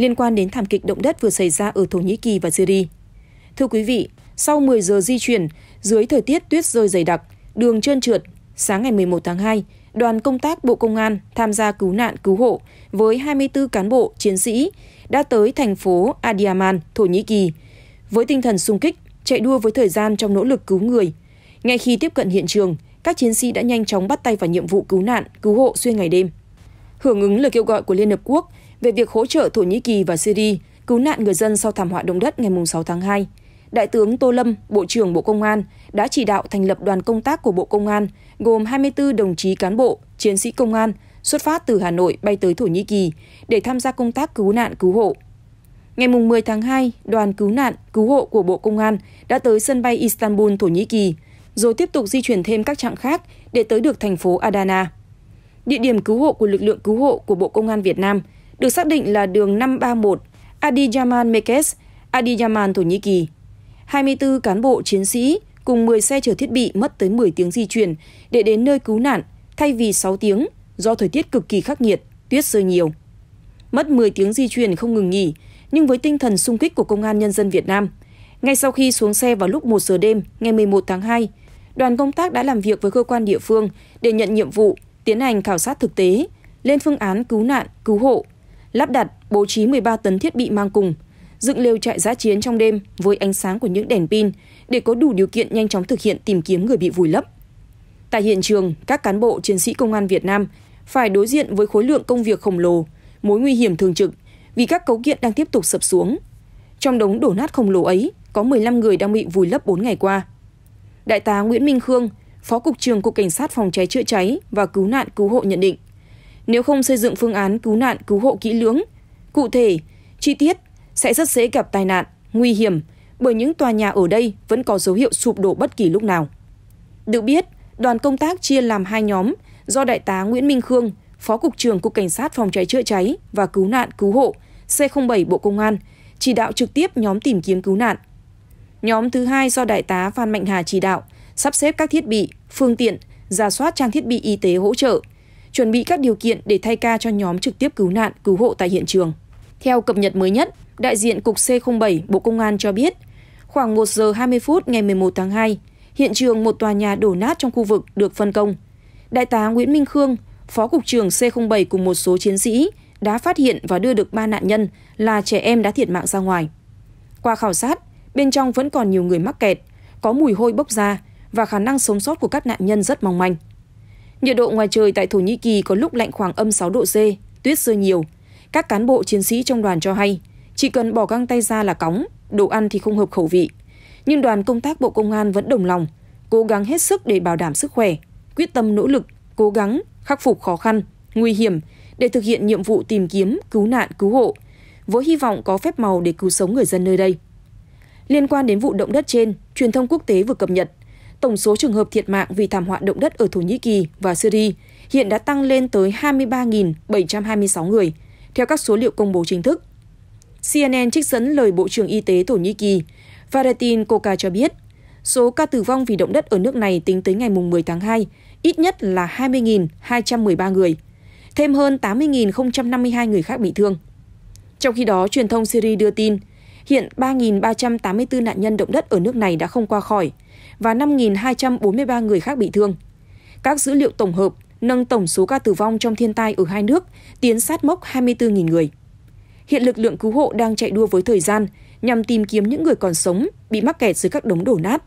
liên quan đến thảm kịch động đất vừa xảy ra ở Thổ Nhĩ Kỳ và Syria. Thưa quý vị, sau 10 giờ di chuyển, dưới thời tiết tuyết rơi dày đặc, đường trơn trượt, sáng ngày 11 tháng 2, đoàn công tác Bộ Công an tham gia cứu nạn cứu hộ với 24 cán bộ, chiến sĩ đã tới thành phố Adiaman, Thổ Nhĩ Kỳ, với tinh thần sung kích, chạy đua với thời gian trong nỗ lực cứu người. Ngay khi tiếp cận hiện trường, các chiến sĩ đã nhanh chóng bắt tay vào nhiệm vụ cứu nạn, cứu hộ xuyên ngày đêm. Hưởng ứng lời kêu gọi của Liên Hợp Quốc về việc hỗ trợ Thổ Nhĩ Kỳ và Syria cứu nạn người dân sau thảm họa động đất ngày 6 tháng 2, Đại tướng Tô Lâm, Bộ trưởng Bộ Công an, đã chỉ đạo thành lập đoàn công tác của Bộ Công an gồm 24 đồng chí cán bộ, chiến sĩ công an xuất phát từ Hà Nội bay tới Thổ Nhĩ Kỳ để tham gia công tác cứu nạn cứu hộ. Ngày 10 tháng 2, đoàn cứu nạn, cứu hộ của Bộ Công an đã tới sân bay Istanbul, Thổ Nhĩ Kỳ, rồi tiếp tục di chuyển thêm các trạng khác để tới được thành phố Adana. Địa điểm cứu hộ của lực lượng cứu hộ của Bộ Công an Việt Nam – được xác định là đường 531 Adiyaman Mekes, Adiyaman Thổ Nhĩ Kỳ. 24 cán bộ chiến sĩ cùng 10 xe chở thiết bị mất tới 10 tiếng di chuyển để đến nơi cứu nạn thay vì 6 tiếng do thời tiết cực kỳ khắc nghiệt, tuyết rơi nhiều. Mất 10 tiếng di chuyển không ngừng nghỉ, nhưng với tinh thần sung kích của Công an Nhân dân Việt Nam, ngay sau khi xuống xe vào lúc 1 giờ đêm ngày 11 tháng 2, đoàn công tác đã làm việc với cơ quan địa phương để nhận nhiệm vụ, tiến hành khảo sát thực tế, lên phương án cứu nạn, cứu hộ lắp đặt bố trí 13 tấn thiết bị mang cùng, dựng lều trại giã chiến trong đêm với ánh sáng của những đèn pin để có đủ điều kiện nhanh chóng thực hiện tìm kiếm người bị vùi lấp. Tại hiện trường, các cán bộ chiến sĩ công an Việt Nam phải đối diện với khối lượng công việc khổng lồ, mối nguy hiểm thường trực vì các cấu kiện đang tiếp tục sập xuống. Trong đống đổ nát khổng lồ ấy, có 15 người đang bị vùi lấp 4 ngày qua. Đại tá Nguyễn Minh Khương, Phó cục trưởng Cục Cảnh sát phòng cháy chữa cháy và cứu nạn cứu hộ nhận định, nếu không xây dựng phương án cứu nạn cứu hộ kỹ lưỡng, cụ thể, chi tiết sẽ rất dễ gặp tai nạn, nguy hiểm bởi những tòa nhà ở đây vẫn có dấu hiệu sụp đổ bất kỳ lúc nào. Được biết, đoàn công tác chia làm hai nhóm do Đại tá Nguyễn Minh Khương, Phó Cục trưởng Cục Cảnh sát Phòng cháy chữa cháy và Cứu nạn Cứu hộ C07 Bộ Công an chỉ đạo trực tiếp nhóm tìm kiếm cứu nạn. Nhóm thứ hai do Đại tá Phan Mạnh Hà chỉ đạo, sắp xếp các thiết bị, phương tiện, ra soát trang thiết bị y tế hỗ trợ, chuẩn bị các điều kiện để thay ca cho nhóm trực tiếp cứu nạn, cứu hộ tại hiện trường. Theo cập nhật mới nhất, đại diện Cục C07 Bộ Công an cho biết, khoảng 1 giờ 20 phút ngày 11 tháng 2, hiện trường một tòa nhà đổ nát trong khu vực được phân công. Đại tá Nguyễn Minh Khương, Phó Cục trưởng C07 cùng một số chiến sĩ đã phát hiện và đưa được ba nạn nhân là trẻ em đã thiệt mạng ra ngoài. Qua khảo sát, bên trong vẫn còn nhiều người mắc kẹt, có mùi hôi bốc ra và khả năng sống sót của các nạn nhân rất mong manh. Nhiệt độ ngoài trời tại Thổ Nhĩ Kỳ có lúc lạnh khoảng âm 6 độ C, tuyết rơi nhiều. Các cán bộ chiến sĩ trong đoàn cho hay, chỉ cần bỏ găng tay ra là cóng, đồ ăn thì không hợp khẩu vị. Nhưng đoàn công tác Bộ Công an vẫn đồng lòng, cố gắng hết sức để bảo đảm sức khỏe, quyết tâm nỗ lực, cố gắng, khắc phục khó khăn, nguy hiểm để thực hiện nhiệm vụ tìm kiếm, cứu nạn, cứu hộ, với hy vọng có phép màu để cứu sống người dân nơi đây. Liên quan đến vụ động đất trên, truyền thông quốc tế vừa cập nhật, tổng số trường hợp thiệt mạng vì thảm họa động đất ở Thổ Nhĩ Kỳ và Syria hiện đã tăng lên tới 23.726 người, theo các số liệu công bố chính thức. CNN trích dẫn lời Bộ trưởng Y tế Thổ Nhĩ Kỳ Valentin Koka cho biết, số ca tử vong vì động đất ở nước này tính tới ngày 10 tháng 2 ít nhất là 20.213 người, thêm hơn 80.052 người khác bị thương. Trong khi đó, truyền thông Syria đưa tin Hiện 3.384 nạn nhân động đất ở nước này đã không qua khỏi và 5.243 người khác bị thương. Các dữ liệu tổng hợp nâng tổng số ca tử vong trong thiên tai ở hai nước tiến sát mốc 24.000 người. Hiện lực lượng cứu hộ đang chạy đua với thời gian nhằm tìm kiếm những người còn sống bị mắc kẹt dưới các đống đổ nát.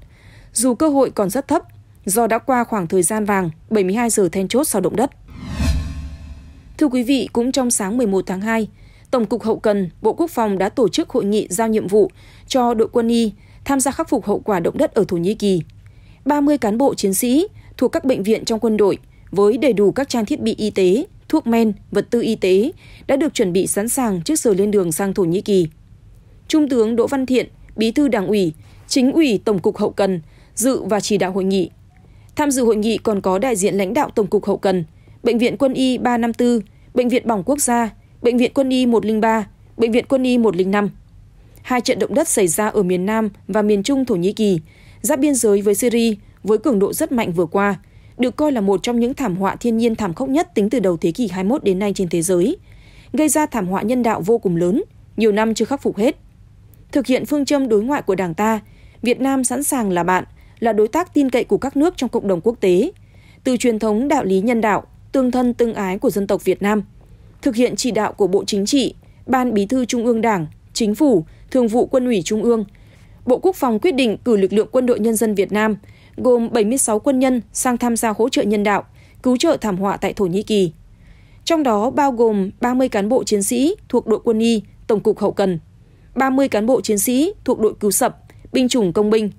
Dù cơ hội còn rất thấp, do đã qua khoảng thời gian vàng 72 giờ then chốt sau động đất. Thưa quý vị, cũng trong sáng 11 tháng 2, Tổng cục Hậu cần, Bộ Quốc phòng đã tổ chức hội nghị giao nhiệm vụ cho đội quân y tham gia khắc phục hậu quả động đất ở Thổ Nhĩ Kỳ. 30 cán bộ chiến sĩ thuộc các bệnh viện trong quân đội với đầy đủ các trang thiết bị y tế, thuốc men, vật tư y tế đã được chuẩn bị sẵn sàng trước giờ lên đường sang Thổ Nhĩ Kỳ. Trung tướng Đỗ Văn Thiện, Bí thư Đảng ủy, Chính ủy Tổng cục Hậu cần dự và chỉ đạo hội nghị. Tham dự hội nghị còn có đại diện lãnh đạo Tổng cục Hậu cần, Bệnh viện Quân y 354, Bệnh viện Bỏng Quốc gia, Bệnh viện Quân y 103, Bệnh viện Quân y 105. Hai trận động đất xảy ra ở miền Nam và miền Trung Thổ Nhĩ Kỳ, giáp biên giới với Syria với cường độ rất mạnh vừa qua, được coi là một trong những thảm họa thiên nhiên thảm khốc nhất tính từ đầu thế kỷ 21 đến nay trên thế giới, gây ra thảm họa nhân đạo vô cùng lớn, nhiều năm chưa khắc phục hết. Thực hiện phương châm đối ngoại của Đảng ta, Việt Nam sẵn sàng là bạn, là đối tác tin cậy của các nước trong cộng đồng quốc tế. Từ truyền thống đạo lý nhân đạo, tương thân tương ái của dân tộc Việt Nam, thực hiện chỉ đạo của Bộ Chính trị, Ban Bí thư Trung ương Đảng, Chính phủ, Thường vụ Quân ủy Trung ương, Bộ Quốc phòng quyết định cử lực lượng quân đội nhân dân Việt Nam gồm 76 quân nhân sang tham gia hỗ trợ nhân đạo, cứu trợ thảm họa tại Thổ Nhĩ Kỳ. Trong đó bao gồm 30 cán bộ chiến sĩ thuộc đội quân y, Tổng cục hậu cần, 30 cán bộ chiến sĩ thuộc đội cứu sập, binh chủng công binh,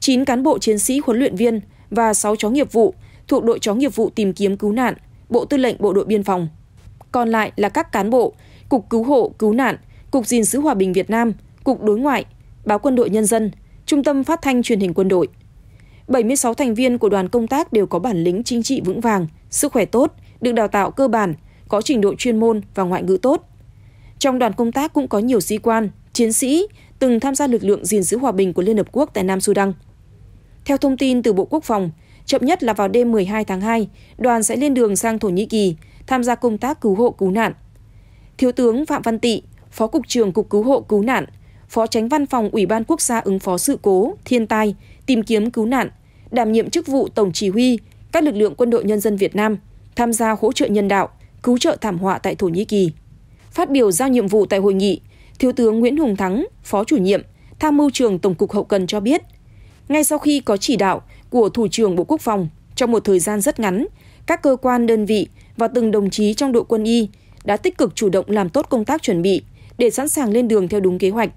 9 cán bộ chiến sĩ huấn luyện viên và 6 chó nghiệp vụ thuộc đội chó nghiệp vụ tìm kiếm cứu nạn, Bộ Tư lệnh Bộ đội Biên phòng còn lại là các cán bộ, Cục Cứu hộ, Cứu nạn, Cục gìn giữ hòa bình Việt Nam, Cục Đối ngoại, Báo Quân đội Nhân dân, Trung tâm Phát thanh Truyền hình Quân đội. 76 thành viên của đoàn công tác đều có bản lĩnh chính trị vững vàng, sức khỏe tốt, được đào tạo cơ bản, có trình độ chuyên môn và ngoại ngữ tốt. Trong đoàn công tác cũng có nhiều sĩ quan, chiến sĩ từng tham gia lực lượng gìn giữ hòa bình của Liên Hợp Quốc tại Nam Sudan. Theo thông tin từ Bộ Quốc phòng, Chậm nhất là vào đêm 12 tháng 2, đoàn sẽ lên đường sang Thổ Nhĩ Kỳ tham gia công tác cứu hộ cứu nạn. Thiếu tướng Phạm Văn Tị, Phó cục trưởng Cục Cứu hộ Cứu nạn, Phó Tránh Văn phòng Ủy ban Quốc gia ứng phó sự cố, thiên tai, tìm kiếm cứu nạn, đảm nhiệm chức vụ Tổng chỉ huy các lực lượng quân đội nhân dân Việt Nam tham gia hỗ trợ nhân đạo, cứu trợ thảm họa tại Thổ Nhĩ Kỳ. Phát biểu giao nhiệm vụ tại hội nghị, Thiếu tướng Nguyễn Hùng Thắng, Phó chủ nhiệm, Tham mưu trưởng Tổng cục Hậu cần cho biết, ngay sau khi có chỉ đạo, của Thủ trưởng Bộ Quốc phòng trong một thời gian rất ngắn, các cơ quan đơn vị và từng đồng chí trong đội quân y đã tích cực chủ động làm tốt công tác chuẩn bị để sẵn sàng lên đường theo đúng kế hoạch.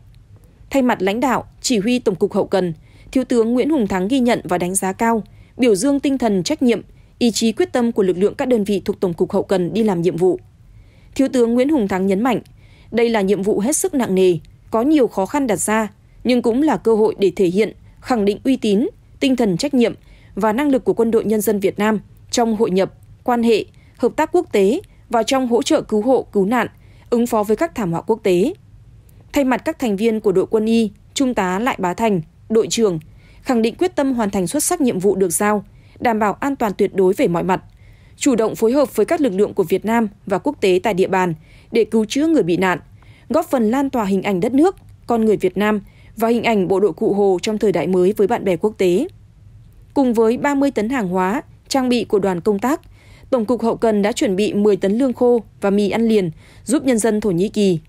Thay mặt lãnh đạo, chỉ huy Tổng cục Hậu cần, Thiếu tướng Nguyễn Hùng Thắng ghi nhận và đánh giá cao, biểu dương tinh thần trách nhiệm, ý chí quyết tâm của lực lượng các đơn vị thuộc Tổng cục Hậu cần đi làm nhiệm vụ. Thiếu tướng Nguyễn Hùng Thắng nhấn mạnh, đây là nhiệm vụ hết sức nặng nề, có nhiều khó khăn đặt ra, nhưng cũng là cơ hội để thể hiện, khẳng định uy tín, tinh thần trách nhiệm và năng lực của quân đội nhân dân Việt Nam trong hội nhập, quan hệ, hợp tác quốc tế và trong hỗ trợ cứu hộ, cứu nạn, ứng phó với các thảm họa quốc tế. Thay mặt các thành viên của đội quân y, Trung tá Lại Bá Thành, đội trưởng, khẳng định quyết tâm hoàn thành xuất sắc nhiệm vụ được giao, đảm bảo an toàn tuyệt đối về mọi mặt, chủ động phối hợp với các lực lượng của Việt Nam và quốc tế tại địa bàn để cứu chữa người bị nạn, góp phần lan tỏa hình ảnh đất nước, con người Việt Nam – và hình ảnh bộ đội cụ Hồ trong thời đại mới với bạn bè quốc tế. Cùng với 30 tấn hàng hóa, trang bị của đoàn công tác, Tổng cục Hậu cần đã chuẩn bị 10 tấn lương khô và mì ăn liền giúp nhân dân Thổ Nhĩ Kỳ.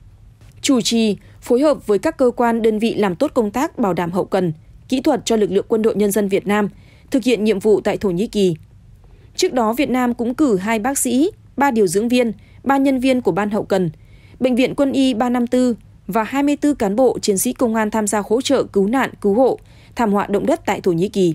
Chủ trì, phối hợp với các cơ quan đơn vị làm tốt công tác bảo đảm hậu cần, kỹ thuật cho lực lượng quân đội nhân dân Việt Nam thực hiện nhiệm vụ tại Thổ Nhĩ Kỳ. Trước đó, Việt Nam cũng cử hai bác sĩ, ba điều dưỡng viên, ba nhân viên của Ban hậu cần, Bệnh viện Quân y 354 và 24 cán bộ chiến sĩ công an tham gia hỗ trợ cứu nạn, cứu hộ, thảm họa động đất tại Thổ Nhĩ Kỳ.